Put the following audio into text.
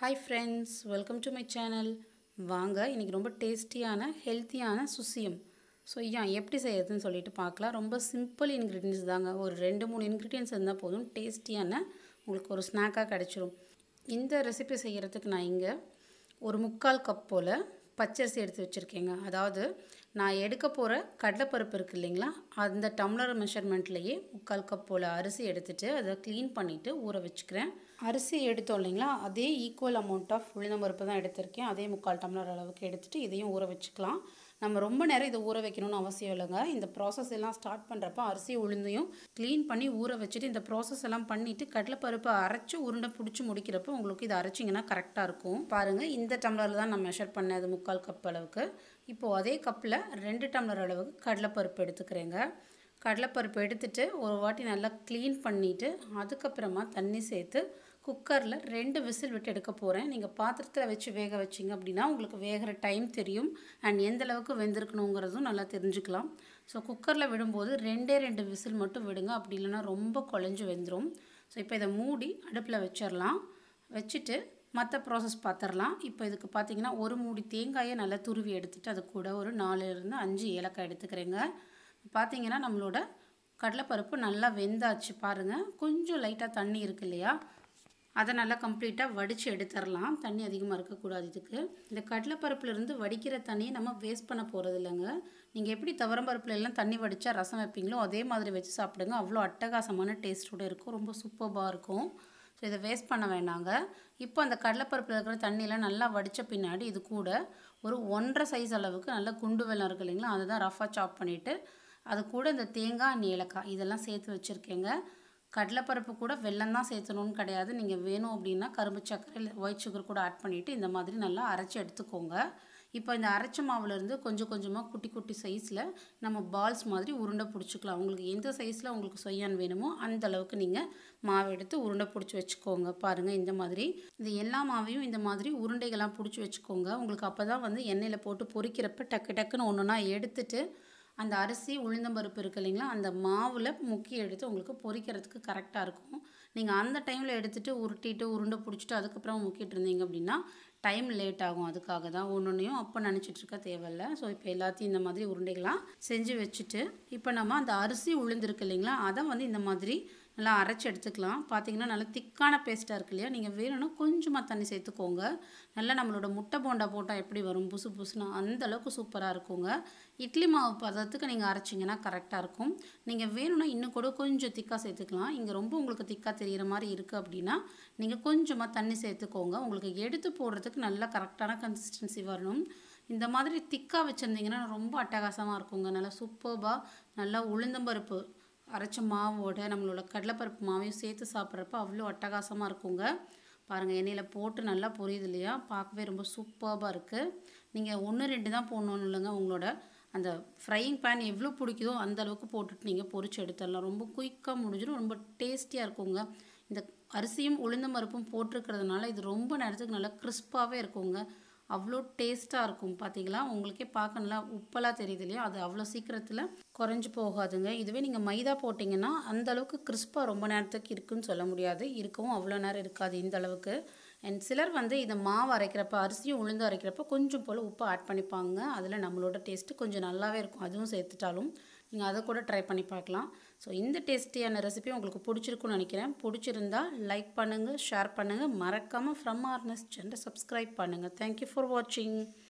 hi friends welcome to my channel வாங்க இன்றைக்கி ரொம்ப டேஸ்டியான ஹெல்த்தியான சுசியம் ஸோ ஏன் எப்படி செய்யறதுன்னு சொல்லிட்டு பார்க்கலாம் ரொம்ப சிம்பிள் இன்க்ரீடியன்ஸ் தாங்க ஒரு ரெண்டு மூணு இன்க்ரீடியன்ஸ் இருந்தால் போதும் டேஸ்டியான உங்களுக்கு ஒரு ஸ்நாக்காக கிடச்சிரும் இந்த ரெசிபி செய்கிறதுக்கு நான் இங்கே ஒரு முக்கால் கப் போல் பச்சரிசி எடுத்து வச்சுருக்கேங்க அதாவது நான் எடுக்க போகிற கடலைப்பருப்பு இருக்குது இல்லைங்களா அந்த டம்ளர் மெஷர்மெண்ட்லேயே முக்கால் கப் போல் அரிசி எடுத்துகிட்டு அதை க்ளீன் பண்ணிவிட்டு ஊற வச்சுக்கிறேன் அரிசி எடுத்தோம் இல்லைங்களா அதே ஈக்குவல் அமௌண்ட் ஆஃப் பருப்பு தான் எடுத்திருக்கேன் அதே முக்கால் டம்ளர் அளவுக்கு எடுத்துகிட்டு இதையும் ஊற வச்சுக்கலாம் நம்ம ரொம்ப நேரம் இதை ஊற வைக்கணும்னு அவசியம் இல்லைங்க இந்த ப்ராசஸ் எல்லாம் ஸ்டார்ட் பண்ணுறப்ப அரிசி உளுந்தையும் க்ளீன் பண்ணி ஊற வச்சுட்டு இந்த ப்ராசஸ் எல்லாம் பண்ணிவிட்டு கடலைப்பருப்பை அரைச்சி உருண்டை பிடிச்சி முடிக்கிறப்ப உங்களுக்கு இதை அரைச்சிங்கன்னா கரெக்டாக இருக்கும் பாருங்கள் இந்த டம்ளரில் தான் நான் மெஷர் பண்ணது முக்கால் கப் அளவுக்கு இப்போது அதே கப்பில் ரெண்டு டம்ளர் அளவுக்கு கடலைப்பருப்பு எடுத்துக்கிறேங்க கடலைப்பருப்பு எடுத்துகிட்டு ஒரு வாட்டி நல்லா க்ளீன் பண்ணிவிட்டு அதுக்கப்புறமா தண்ணி சேர்த்து குக்கரில் ரெண்டு விசில் விட்டு எடுக்க போகிறேன் நீங்கள் பாத்திரத்தில் வச்சு வேக வச்சிங்க அப்படின்னா உங்களுக்கு வேகிற டைம் தெரியும் அண்ட் எந்த அளவுக்கு வெந்திருக்கணுங்கிறதும் நல்லா தெரிஞ்சுக்கலாம் ஸோ குக்கரில் விடும்போது ரெண்டே ரெண்டு விசில் மட்டும் விடுங்க அப்படி இல்லைன்னா ரொம்ப குழஞ்சி வெந்துடும் ஸோ இப்போ இதை மூடி அடுப்பில் வச்சிடலாம் வச்சுட்டு மற்ற ப்ராசஸ் பார்த்துடலாம் இப்போ இதுக்கு பார்த்தீங்கன்னா ஒரு மூடி தேங்காயை நல்லா துருவி எடுத்துகிட்டு அது கூட ஒரு நாலுலேருந்து அஞ்சு ஏலக்காய் எடுத்துக்கிறேங்க பார்த்திங்கன்னா நம்மளோட கடலைப்பருப்பு நல்லா வெந்தாச்சு பாருங்கள் கொஞ்சம் லைட்டாக தண்ணி இருக்கு இல்லையா அதை நல்லா கம்ப்ளீட்டாக வடித்து எடுத்துடலாம் தண்ணி அதிகமாக இருக்கக்கூடாது இதுக்கு இந்த கடலைப்பருப்புலேருந்து வடிக்கிற தண்ணியை நம்ம வேஸ்ட் பண்ண போகிறது இல்லைங்க நீங்கள் எப்படி துவரம்பருப்புல எல்லாம் தண்ணி வடித்தா ரசம் வைப்பீங்களோ அதே மாதிரி வச்சு சாப்பிடுங்க அவ்வளோ அட்டகாசமான டேஸ்ட்டோடு இருக்கும் ரொம்ப சூப்பர்பாக இருக்கும் ஸோ இதை வேஸ்ட் பண்ண வேண்டாங்க இப்போ அந்த கடலைப்பருப்பில் இருக்கிற தண்ணியெலாம் நல்லா வடித்த பின்னாடி இது கூட ஒரு ஒன்றரை சைஸ் அளவுக்கு நல்லா குண்டு வெள்ளம் இருக்குது இல்லைங்களா அதை தான் ரஃபாக சாப் பண்ணிவிட்டு அது கூட இந்த தேங்காய் ஏலக்காய் இதெல்லாம் சேர்த்து வச்சுருக்கேங்க கடலைப்பருப்பு கூட வெள்ளம் தான் சேர்த்தணும்னு கிடையாது நீங்கள் வேணும் அப்படின்னா கரும்பு சர்க்கரை இல்லை ஒயிட் சுகர் கூட ஆட் பண்ணிவிட்டு இந்த மாதிரி நல்லா அரைச்சி எடுத்துக்கோங்க இப்போ இந்த அரைச்ச மாவுலேருந்து கொஞ்சம் கொஞ்சமாக குட்டி குட்டி சைஸில் நம்ம பால்ஸ் மாதிரி உருண்டை பிடிச்சிக்கலாம் உங்களுக்கு எந்த சைஸில் உங்களுக்கு சொய்யான் வேணுமோ அந்த அளவுக்கு நீங்கள் மாவு எடுத்து உருண்டை பிடிச்சி வச்சுக்கோங்க பாருங்கள் இந்த மாதிரி இந்த எல்லா மாவையும் இந்த மாதிரி உருண்டைகள்லாம் பிடிச்சி வச்சுக்கோங்க உங்களுக்கு அப்போ தான் வந்து எண்ணெயில் போட்டு பொறிக்கிறப்ப டக்கு டக்குன்னு ஒன்றுனா எடுத்துகிட்டு அந்த அரிசி உளுந்தம்பருப்பு இருக்குது இல்லைங்களா அந்த மாவில் முக்கி எடுத்து உங்களுக்கு பொறிக்கிறதுக்கு கரெக்டாக இருக்கும் நீங்கள் அந்த டைமில் எடுத்துகிட்டு உருட்டிட்டு உருண்டை பிடிச்சிட்டு அதுக்கப்புறம் முக்கிட்டு இருந்தீங்க அப்படின்னா டைம் லேட் ஆகும் அதுக்காக தான் ஒன்று ஒன்றையும் அப்போ நினச்சிட்ருக்க தேவையில்ல ஸோ இப்போ எல்லாத்தையும் இந்த மாதிரி உருண்டைகளாக செஞ்சு வச்சுட்டு இப்போ நம்ம அந்த அரிசி உளுந்துருக்கு இல்லைங்களா அதை வந்து இந்த மாதிரி நல்லா அரைச்சி எடுத்துக்கலாம் பார்த்தீங்கன்னா நல்லா திக்கான பேஸ்ட்டாக இருக்கு இல்லையா நீங்கள் வேணும்னா கொஞ்சமாக தண்ணி சேர்த்துக்கோங்க நல்லா நம்மளோட முட்டை போண்டா போட்டால் எப்படி வரும் புசு புசுனா அந்தளவுக்கு சூப்பராக இருக்குங்க இட்லி மாவு பதத்துக்கு நீங்கள் அரைச்சிங்கன்னா கரெக்டாக இருக்கும் நீங்கள் வேணும்னா இன்னும் கூட கொஞ்சம் திக்காக சேர்த்துக்கலாம் இங்கே ரொம்ப உங்களுக்கு திக்காக தெரிகிற மாதிரி இருக்குது அப்படின்னா நீங்கள் கொஞ்சமாக தண்ணி சேர்த்துக்கோங்க உங்களுக்கு எடுத்து போடுறதுக்கு அளவுக்கு நல்லா கரெக்டான கன்சிஸ்டன்சி வரணும் இந்த மாதிரி திக்காக வச்சுருந்தீங்கன்னா ரொம்ப அட்டகாசமாக இருக்குங்க நல்லா சூப்பர்பாக நல்லா உளுந்தம்பருப்பு அரைச்ச மாவோட நம்மளோட கடலைப்பருப்பு மாவையும் சேர்த்து சாப்பிட்றப்ப அவ்வளோ அட்டகாசமாக இருக்குங்க பாருங்கள் எண்ணெயில் போட்டு நல்லா புரியுது இல்லையா பார்க்கவே ரொம்ப சூப்பர்பாக இருக்குது நீங்கள் ஒன்று ரெண்டு தான் போடணும்னு இல்லைங்க உங்களோட அந்த ஃப்ரையிங் பேன் எவ்வளோ பிடிக்குதோ அந்த அளவுக்கு போட்டுட்டு நீங்கள் பொறிச்சு எடுத்துடலாம் ரொம்ப குயிக்காக முடிஞ்சிடும் ரொம்ப டேஸ்டியாக இருக்குங்க இந்த அரிசியும் உளுந்த பருப்பும் போட்டிருக்கிறதுனால இது ரொம்ப நேரத்துக்கு நல்லா கிறிஸ்பாகவே இருக்குங்க அவ்வளோ டேஸ்ட்டாக இருக்கும் பார்த்தீங்களா உங்களுக்கே பார்க்க நல்லா உப்பெல்லாம் தெரியுது இல்லையா அது அவ்வளோ சீக்கிரத்தில் குறைஞ்சி போகாதுங்க இதுவே நீங்கள் மைதா போட்டிங்கன்னா அந்தளவுக்கு கிறிஸ்பாக ரொம்ப நேரத்துக்கு இருக்குன்னு சொல்ல முடியாது இருக்கவும் அவ்வளோ நேரம் இருக்காது இந்த அளவுக்கு அண்ட் சிலர் வந்து இதை மாவு அரைக்கிறப்ப அரிசியும் உளுந்து அரைக்கிறப்ப கொஞ்சம் போல் உப்பு ஆட் பண்ணிப்பாங்க அதில் நம்மளோட டேஸ்ட்டு கொஞ்சம் நல்லாவே இருக்கும் அதுவும் சேர்த்துட்டாலும் நீங்கள் அதை கூட ட்ரை பண்ணி பார்க்கலாம் ஸோ இந்த டேஸ்டியான ரெசிபி உங்களுக்கு பிடிச்சிருக்குன்னு நினைக்கிறேன் பிடிச்சிருந்தா லைக் பண்ணுங்கள் ஷேர் பண்ணுங்கள் மறக்காமல் ஃப்ரம் ஆர்னஸ் சேனல் சப்ஸ்கிரைப் பண்ணுங்கள் தேங்க்யூ ஃபார் வாட்சிங்